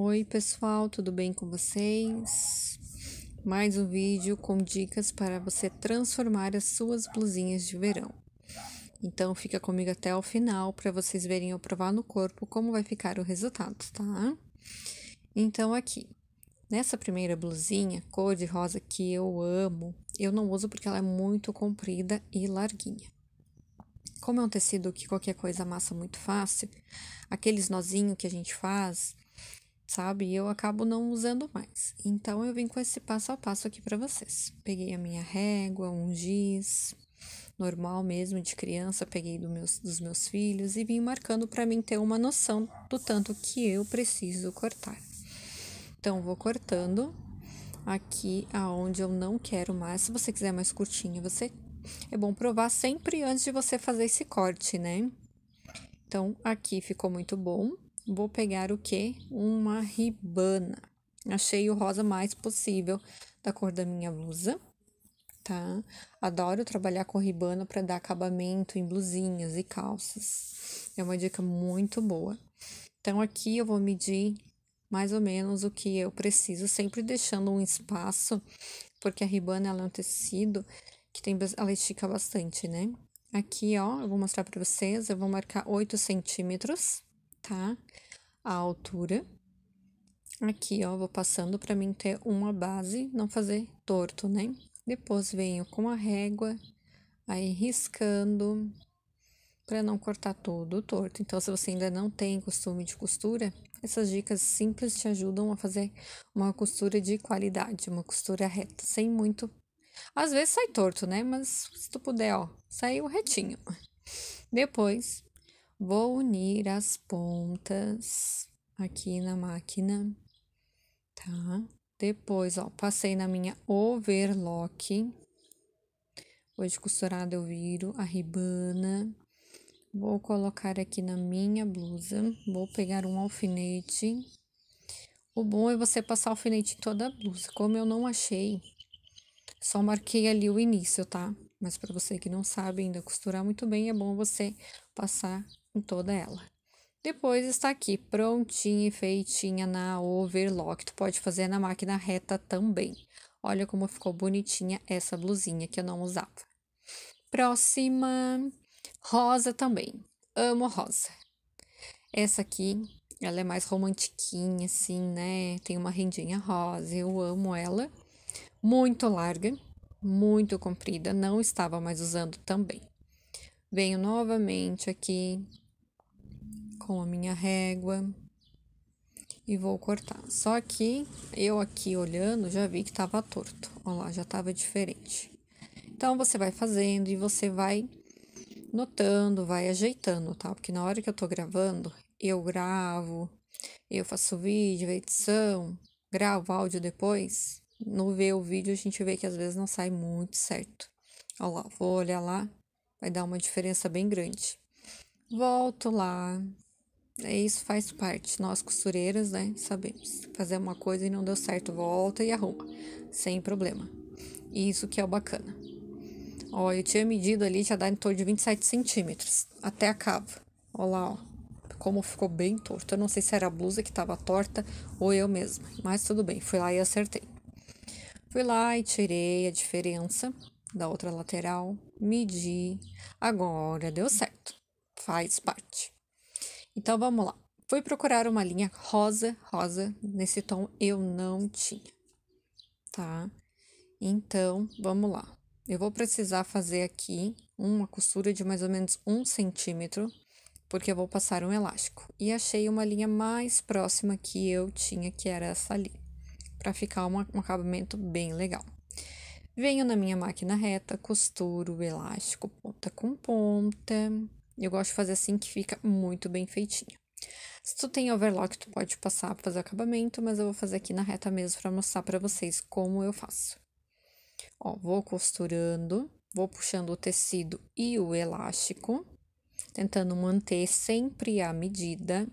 Oi, pessoal, tudo bem com vocês? Mais um vídeo com dicas para você transformar as suas blusinhas de verão. Então, fica comigo até o final para vocês verem eu provar no corpo como vai ficar o resultado, tá? Então, aqui, nessa primeira blusinha cor de rosa que eu amo, eu não uso porque ela é muito comprida e larguinha. Como é um tecido que qualquer coisa amassa muito fácil, aqueles nozinhos que a gente faz sabe? E eu acabo não usando mais. Então eu vim com esse passo a passo aqui para vocês. Peguei a minha régua, um giz, normal mesmo de criança, peguei do meus, dos meus filhos e vim marcando para mim ter uma noção do tanto que eu preciso cortar. Então vou cortando aqui aonde eu não quero mais. Se você quiser mais curtinho, você é bom provar sempre antes de você fazer esse corte, né? Então aqui ficou muito bom vou pegar o quê? Uma ribana. Achei o rosa mais possível da cor da minha blusa, tá? Adoro trabalhar com ribana para dar acabamento em blusinhas e calças. É uma dica muito boa. Então, aqui eu vou medir mais ou menos o que eu preciso, sempre deixando um espaço, porque a ribana ela é um tecido que tem, ela estica bastante, né? Aqui, ó, eu vou mostrar para vocês, eu vou marcar 8 centímetros, tá? a altura. Aqui, ó, vou passando para mim ter uma base, não fazer torto, né? Depois venho com a régua, aí riscando para não cortar todo torto. Então, se você ainda não tem costume de costura, essas dicas simples te ajudam a fazer uma costura de qualidade, uma costura reta, sem muito. Às vezes sai torto, né? Mas se tu puder, ó, saiu retinho. Depois, Vou unir as pontas aqui na máquina, tá? Depois, ó, passei na minha overlock. Hoje costurada eu viro a ribana. Vou colocar aqui na minha blusa, vou pegar um alfinete. O bom é você passar alfinete em toda a blusa. Como eu não achei, só marquei ali o início, tá? Mas para você que não sabe ainda costurar muito bem, é bom você passar em toda ela. Depois está aqui, prontinha e feitinha na overlock. Tu pode fazer na máquina reta também. Olha como ficou bonitinha essa blusinha que eu não usava. Próxima, rosa também. Amo rosa. Essa aqui, ela é mais romantiquinha, assim, né? Tem uma rendinha rosa, eu amo ela. Muito larga, muito comprida, não estava mais usando também. Venho novamente aqui com a minha régua e vou cortar. Só que eu aqui olhando já vi que tava torto, olha lá, já tava diferente. Então você vai fazendo e você vai notando, vai ajeitando, tá? Porque na hora que eu tô gravando, eu gravo, eu faço vídeo, edição, gravo áudio depois. No ver o vídeo a gente vê que às vezes não sai muito certo. Olha lá, vou olhar lá, vai dar uma diferença bem grande. Volto lá, é, isso faz parte. Nós costureiras, né, sabemos. Fazer uma coisa e não deu certo, volta e arruma, sem problema. Isso que é o bacana. Ó, eu tinha medido ali, tinha dado em torno de 27 centímetros, até a cava. Ó lá, ó. Como ficou bem torto. Eu não sei se era a blusa que tava torta ou eu mesma, mas tudo bem, fui lá e acertei. Fui lá e tirei a diferença da outra lateral, medi. Agora deu certo. Faz parte. Então vamos lá. Fui procurar uma linha rosa, rosa, nesse tom eu não tinha, tá? Então vamos lá. Eu vou precisar fazer aqui uma costura de mais ou menos um centímetro, porque eu vou passar um elástico. E achei uma linha mais próxima que eu tinha, que era essa ali, para ficar um acabamento bem legal. Venho na minha máquina reta, costuro o elástico ponta com ponta. Eu gosto de fazer assim que fica muito bem feitinho. Se tu tem overlock, tu pode passar para fazer o acabamento, mas eu vou fazer aqui na reta mesmo para mostrar para vocês como eu faço. Ó, vou costurando, vou puxando o tecido e o elástico, tentando manter sempre a medida,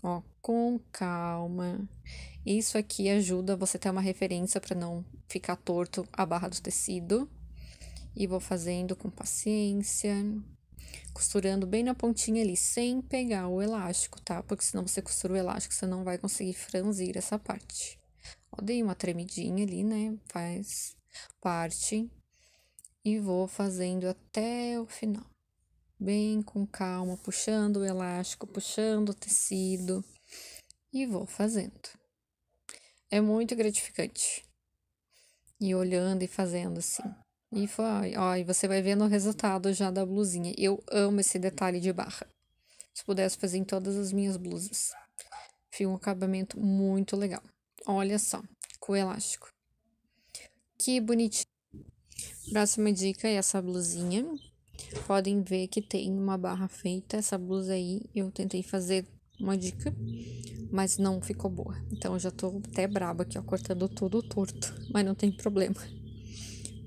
ó, com calma. Isso aqui ajuda você ter uma referência para não ficar torto a barra do tecido. E vou fazendo com paciência costurando bem na pontinha ali, sem pegar o elástico, tá? Porque senão você costura o elástico, você não vai conseguir franzir essa parte. Ó, dei uma tremidinha ali, né? Faz parte. E vou fazendo até o final. Bem com calma, puxando o elástico, puxando o tecido. E vou fazendo. É muito gratificante. E olhando e fazendo assim. E foi, ó, ah, e você vai vendo o resultado já da blusinha. Eu amo esse detalhe de barra. Se pudesse fazer em todas as minhas blusas. Fica um acabamento muito legal. Olha só, com elástico. Que bonitinho. Próxima dica é essa blusinha. Podem ver que tem uma barra feita. Essa blusa aí eu tentei fazer uma dica, mas não ficou boa. Então já tô até braba aqui, ó, cortando tudo torto, mas não tem problema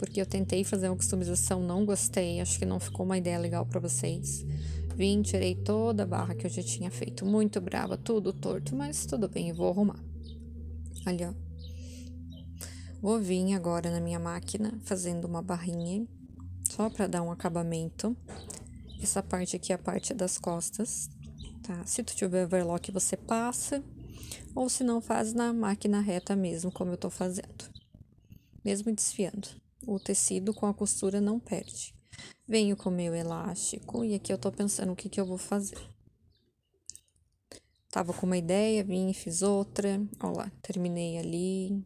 porque eu tentei fazer uma customização, não gostei, acho que não ficou uma ideia legal para vocês. Vim, tirei toda a barra que eu já tinha feito, muito brava, tudo torto, mas tudo bem, eu vou arrumar. Ali, ó. Vou vir agora na minha máquina fazendo uma barrinha, só para dar um acabamento. Essa parte aqui é a parte das costas, tá? Se tu tiver overlock, você passa, ou se não faz na máquina reta mesmo, como eu tô fazendo. Mesmo desfiando o tecido com a costura não perde. Venho com meu elástico e aqui eu tô pensando o que que eu vou fazer. Tava com uma ideia, vim fiz outra, Olha lá, terminei ali.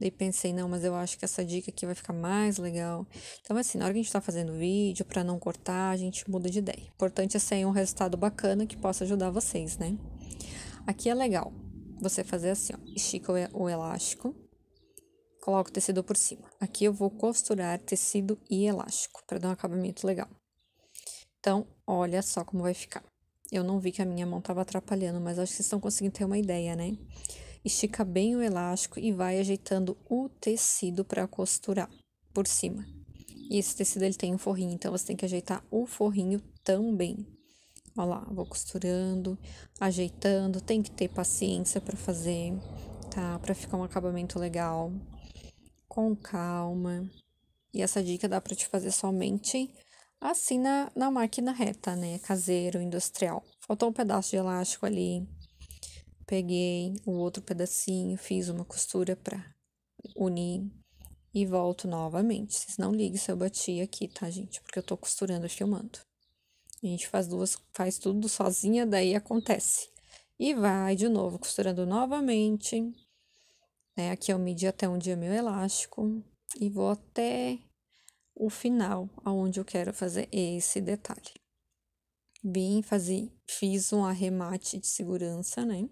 Daí pensei, não, mas eu acho que essa dica aqui vai ficar mais legal. Então, assim, na hora que a gente tá fazendo vídeo, para não cortar, a gente muda de ideia. O importante é sair um resultado bacana que possa ajudar vocês, né? Aqui é legal você fazer assim, ó, estica o elástico coloco o tecido por cima. Aqui eu vou costurar tecido e elástico para dar um acabamento legal. Então, olha só como vai ficar. Eu não vi que a minha mão estava atrapalhando, mas acho que vocês estão conseguindo ter uma ideia, né? Estica bem o elástico e vai ajeitando o tecido para costurar por cima. E esse tecido ele tem um forrinho, então você tem que ajeitar o forrinho também. Olha lá, vou costurando, ajeitando, tem que ter paciência para fazer, tá? Para ficar um acabamento legal com calma. E essa dica dá para te fazer somente assim na, na máquina reta, né? Caseiro, industrial. Faltou um pedaço de elástico ali. Peguei o outro pedacinho, fiz uma costura para unir e volto novamente. Vocês não liguem se eu bati aqui, tá, gente? Porque eu tô costurando e filmando. A gente faz duas, faz tudo sozinha, daí acontece. E vai de novo costurando novamente né? Aqui eu medi até onde é meu elástico e vou até o final, aonde eu quero fazer esse detalhe. Bem, fazer fiz um arremate de segurança, né?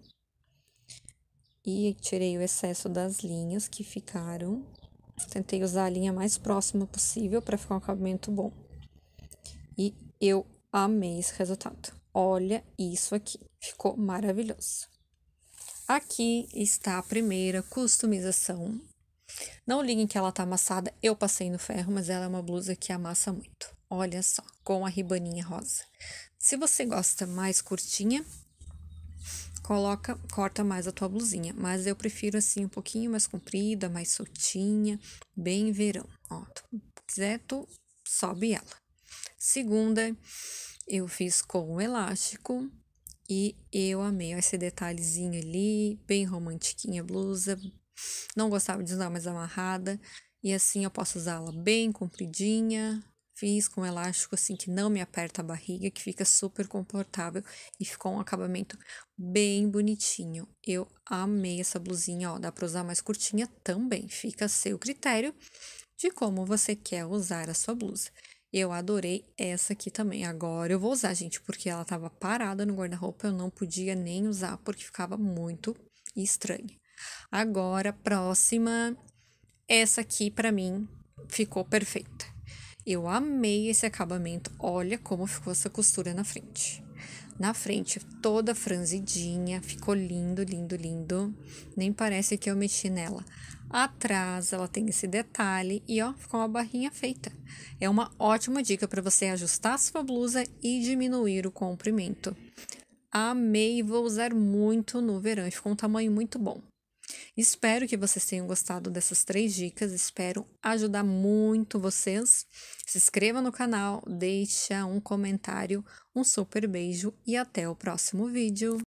E tirei o excesso das linhas que ficaram. Tentei usar a linha mais próxima possível para ficar um acabamento bom. E eu amei esse resultado. Olha isso aqui, ficou maravilhoso. Aqui está a primeira customização. Não liguem que ela tá amassada, eu passei no ferro, mas ela é uma blusa que amassa muito. Olha só, com a ribaninha rosa. Se você gosta mais curtinha, coloca, corta mais a tua blusinha, mas eu prefiro assim um pouquinho mais comprida, mais soltinha, bem verão. Ó, tu quiser tu sobe ela. Segunda, eu fiz com um elástico e eu amei esse detalhezinho ali, bem romantiquinha a blusa. Não gostava de usar mais amarrada. E assim eu posso usá-la bem compridinha. Fiz com um elástico assim que não me aperta a barriga, que fica super confortável e ficou um acabamento bem bonitinho. Eu amei essa blusinha, ó, dá para usar mais curtinha também. Fica a seu critério de como você quer usar a sua blusa. Eu adorei essa aqui também. Agora eu vou usar, gente, porque ela tava parada no guarda-roupa, eu não podia nem usar porque ficava muito estranha. Agora, próxima, essa aqui para mim ficou perfeita. Eu amei esse acabamento. Olha como ficou essa costura na frente na frente, toda franzidinha, ficou lindo, lindo, lindo. Nem parece que eu mexi nela. Atrás ela tem esse detalhe e ó, ficou uma barrinha feita. É uma ótima dica para você ajustar sua blusa e diminuir o comprimento. Amei, vou usar muito no verão ficou um tamanho muito bom. Espero que vocês tenham gostado dessas três dicas, espero ajudar muito vocês. Se inscreva no canal, deixa um comentário, um super beijo e até o próximo vídeo.